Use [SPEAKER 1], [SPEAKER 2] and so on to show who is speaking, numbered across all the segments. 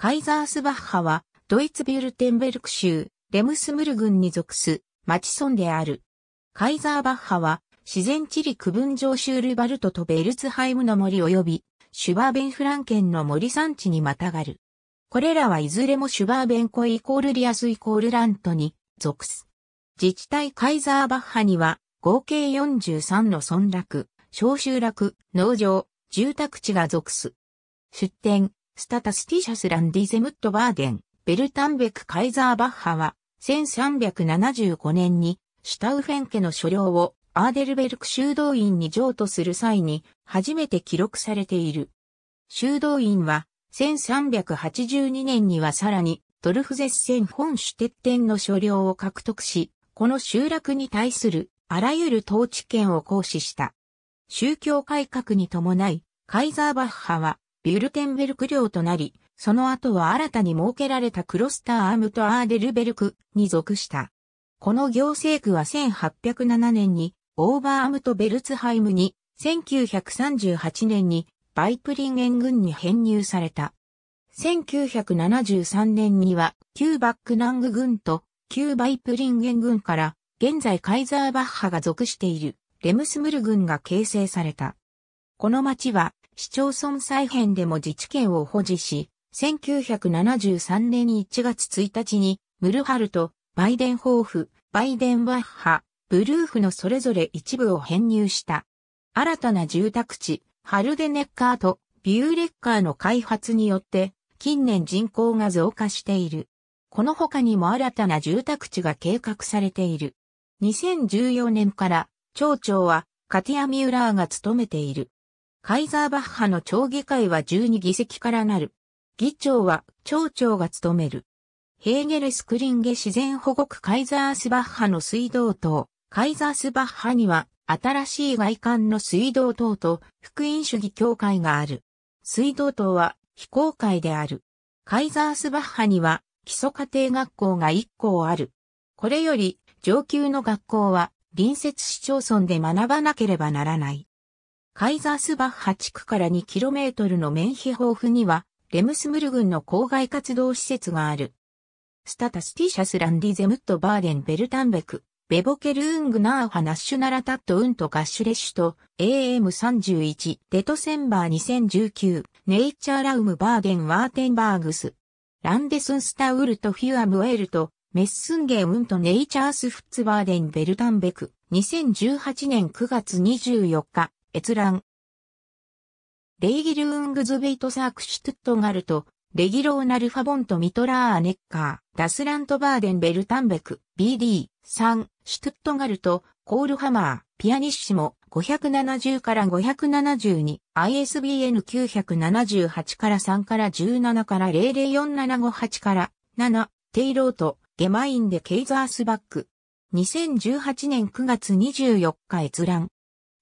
[SPEAKER 1] カイザースバッハは、ドイツビュルテンベルク州、レムスムル郡に属す、町村である。カイザーバッハは、自然地理区分上州ルバルトとベルツハイムの森及び、シュバーベンフランケンの森山地にまたがる。これらはいずれもシュバーベンコイコールリアスイコールラントに属す。自治体カイザーバッハには合計43の村落、小集落、農場、住宅地が属す。出店、スタタスティシャスランディゼムットバーデン、ベルタンベク・カイザー・バッハは、1375年に、シュタウフェン家の所領をアーデルベルク修道院に譲渡する際に、初めて記録されている。修道院は、1382年にはさらに、ドルフゼッセン本主徹天の所領を獲得し、この集落に対するあらゆる統治権を行使した。宗教改革に伴い、カイザーバッハはビュルテンベルク領となり、その後は新たに設けられたクロスターアームとアーデルベルクに属した。この行政区は1807年にオーバーアムとベルツハイムに、1938年にバイプリンゲン軍に編入された。1973年には旧バックナング軍と旧バイプリンゲン軍から現在カイザーバッハが属しているレムスムル軍が形成された。この町は市町村再編でも自治権を保持し、1973年1月1日に、ムルハルとバイデンホーフ、バイデンワッハ、ブルーフのそれぞれ一部を編入した。新たな住宅地、ハルデネッカーとビューレッカーの開発によって、近年人口が増加している。この他にも新たな住宅地が計画されている。2014年から、町長はカティア・ミューラーが務めている。カイザーバッハの町議会は12議席からなる。議長は町長が務める。ヘーゲルスクリンゲ自然保護区カイザースバッハの水道塔、カイザースバッハには新しい外観の水道塔と福音主義協会がある。水道塔は非公開である。カイザースバッハには基礎家庭学校が1校ある。これより上級の学校は隣接市町村で学ばなければならない。カイザースバッハ地区から 2km のメンヒホーフには、レムスムル軍の郊外活動施設がある。スタタスティシャスランディゼムットバーデンベルタンベク、ベボケルーングナーハナッシュナラタットウントガッシュレッシュと AM31 デトセンバー2019ネイチャーラウムバーデンワーテンバーグスランデスンスタウルトフィアムエルトメッスンゲウントネイチャースフッツバーデンベルタンベク2018年9月24日閲覧。レイギルウングズベイトサークシュトゥットガルト、レギローナルファボントミトラーアネッカー、ダスラントバーデンベルタンベク、BD、3、シュトゥットガルト、コールハマー、ピアニッシモ、570から572、ISBN 978から3から17から004758から7、テイロート、ゲマインでケイザースバック。2018年9月24日閲覧。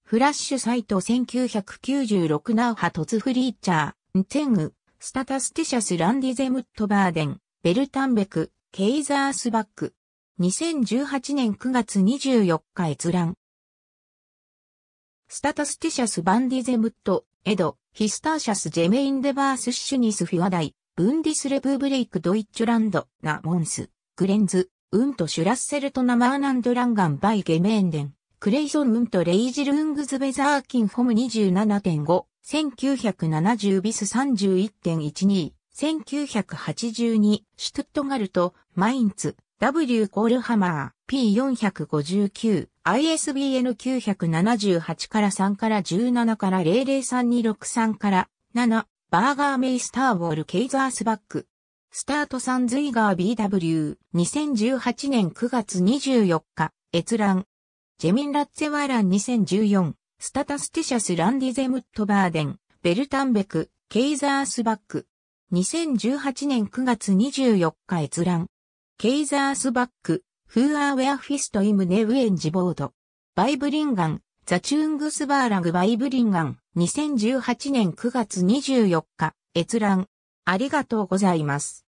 [SPEAKER 1] フラッシュサイト1996ナウハトツフリーチャー、ンツング、スタタスティシャスランディゼムットバーデン、ベルタンベク、ケイザースバック。2018年9月24日閲覧。スタタスティシャスバンディゼムット、エド、ヒスターシャスジェメインデバースシュニスフィワダイ、ブンディスレブーブレイクドイッチュランド、ナモンス、グレンズ、ウントシュラッセルトナマーナンドランガンバイゲメーンデン。クレイソン・ムント・レイジルングズ・ベザーキン・フォム27.5、1970ビス31.12、1982、シュトゥットガルト、マインツ、W コールハマー、P459、ISBN 978から3から17から003263から7、バーガーメイスターウォール・ケイザースバック。スタートサンズイガー BW、2018年9月24日、閲覧。ジェミン・ラッツェワーラン2014、スタタスティシャス・ランディゼムット・バーデン、ベルタンベク、ケイザースバック。2018年9月24日閲覧。ケイザースバック、フーアーウェアフィスト・イムネ・ウエンジ・ボード。バイブリンガン、ザ・チューングス・バーラグ・バイブリンガン。2018年9月24日、閲覧。ありがとうございます。